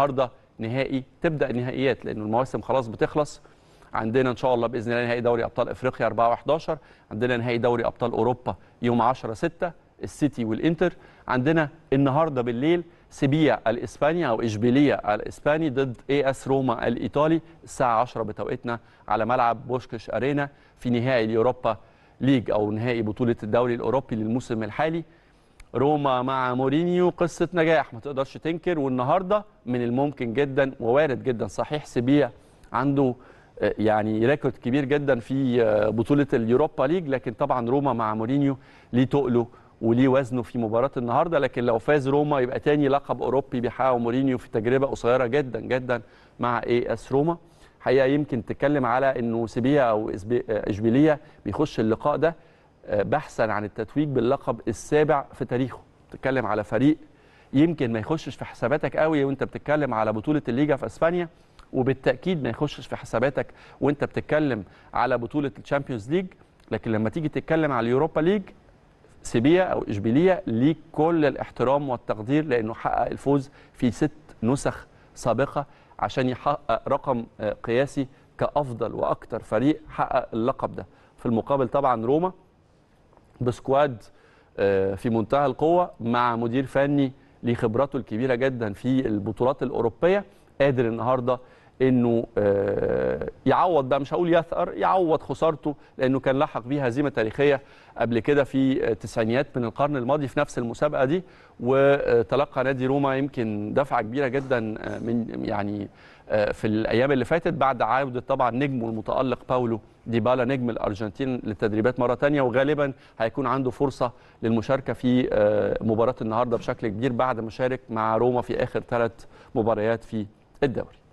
النهارده نهائي تبدا النهائيات لانه المواسم خلاص بتخلص عندنا ان شاء الله باذن الله نهائي دوري ابطال افريقيا 4 و11 عندنا نهائي دوري ابطال اوروبا يوم 10 6 السيتي والانتر عندنا النهارده بالليل سيبيا الاسباني او اشبيليه الاسباني ضد اي اس روما الايطالي الساعه 10 بتوقيتنا على ملعب بوشكش ارينا في نهائي اليوروبا ليج او نهائي بطوله الدوري الاوروبي للموسم الحالي روما مع مورينيو قصه نجاح ما تقدرش تنكر والنهارده من الممكن جدا ووارد جدا صحيح سبيع عنده آه، يعني ريكورد كبير جدا في آه، بطوله اليوروبا ليج لكن طبعا روما مع مورينيو ليه تقله وليه وزنه في مباراه النهارده لكن لو فاز روما يبقى تاني لقب اوروبي بيحققه مورينيو في تجربه قصيره جدا جدا مع اي اس روما حقيقه يمكن تتكلم على انه سبيع او آه، اشبيليه بيخش اللقاء ده آه، بحثا عن التتويج باللقب السابع في تاريخه بتتكلم على فريق يمكن ما يخشش في حساباتك قوي وانت بتتكلم على بطوله الليجا في اسبانيا وبالتاكيد ما يخشش في حساباتك وانت بتتكلم على بطوله الشامبيونز ليج لكن لما تيجي تتكلم على اليوروبا ليج سيبيا او اشبيليه ليك كل الاحترام والتقدير لانه حقق الفوز في ست نسخ سابقه عشان يحقق رقم آه، قياسي كافضل واكثر فريق حقق اللقب ده في المقابل طبعا روما بسكواد آه، في منتهى القوه مع مدير فني ليه خبراته الكبيره جدا في البطولات الاوروبيه قادر النهارده انه آه، يعوض بقى مش هقول يثأر يعوض خسارته لانه كان لحق بيها هزيمه تاريخيه قبل كده في تسعينيات من القرن الماضي في نفس المسابقه دي وتلقى نادي روما يمكن دفعه كبيره جدا آه، من يعني في الايام اللي فاتت بعد عوده طبعا نجمه المتالق باولو ديبالا نجم الارجنتين للتدريبات مره ثانيه وغالبا هيكون عنده فرصه للمشاركه في آه، مباراه النهارده بشكل كبير بعد ما شارك مع روما في اخر ثلاث مباريات في الدوري